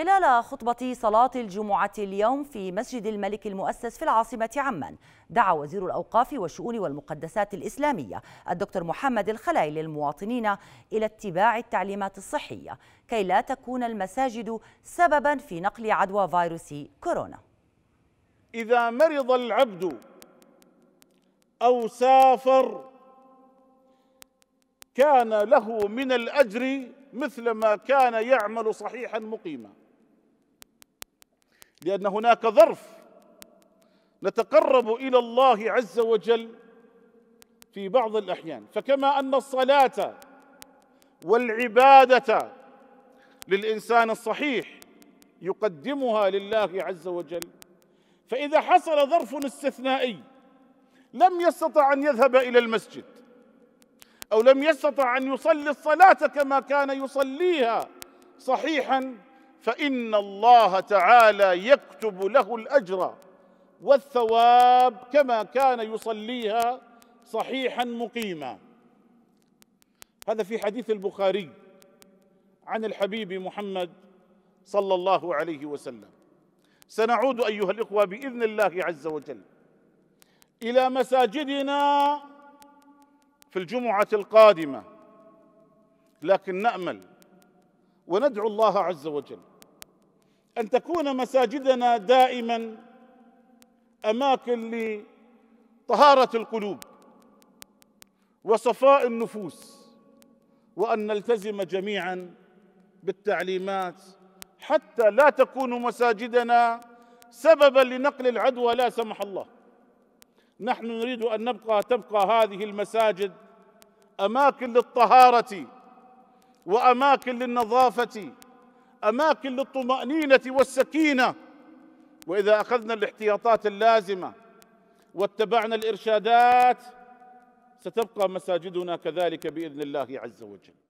خلال خطبة صلاة الجمعة اليوم في مسجد الملك المؤسس في العاصمة عمان دعا وزير الأوقاف والشؤون والمقدسات الإسلامية الدكتور محمد الخلايل للمواطنين إلى اتباع التعليمات الصحية كي لا تكون المساجد سببا في نقل عدوى فيروس كورونا إذا مرض العبد أو سافر كان له من الأجر مثل ما كان يعمل صحيحا مقيما لأن هناك ظرف نتقرب إلى الله عز وجل في بعض الأحيان فكما أن الصلاة والعبادة للإنسان الصحيح يقدمها لله عز وجل فإذا حصل ظرف استثنائي لم يستطع أن يذهب إلى المسجد أو لم يستطع أن يصلي الصلاة كما كان يصليها صحيحا فان الله تعالى يكتب له الاجر والثواب كما كان يصليها صحيحا مقيما هذا في حديث البخاري عن الحبيب محمد صلى الله عليه وسلم سنعود ايها الاخوه باذن الله عز وجل الى مساجدنا في الجمعه القادمه لكن نامل وندعو الله عز وجل ان تكون مساجدنا دائما اماكن لطهاره القلوب وصفاء النفوس وان نلتزم جميعا بالتعليمات حتى لا تكون مساجدنا سببا لنقل العدوى لا سمح الله نحن نريد ان نبقى تبقى هذه المساجد اماكن للطهاره واماكن للنظافه اماكن للطمانينه والسكينه واذا اخذنا الاحتياطات اللازمه واتبعنا الارشادات ستبقى مساجدنا كذلك باذن الله عز وجل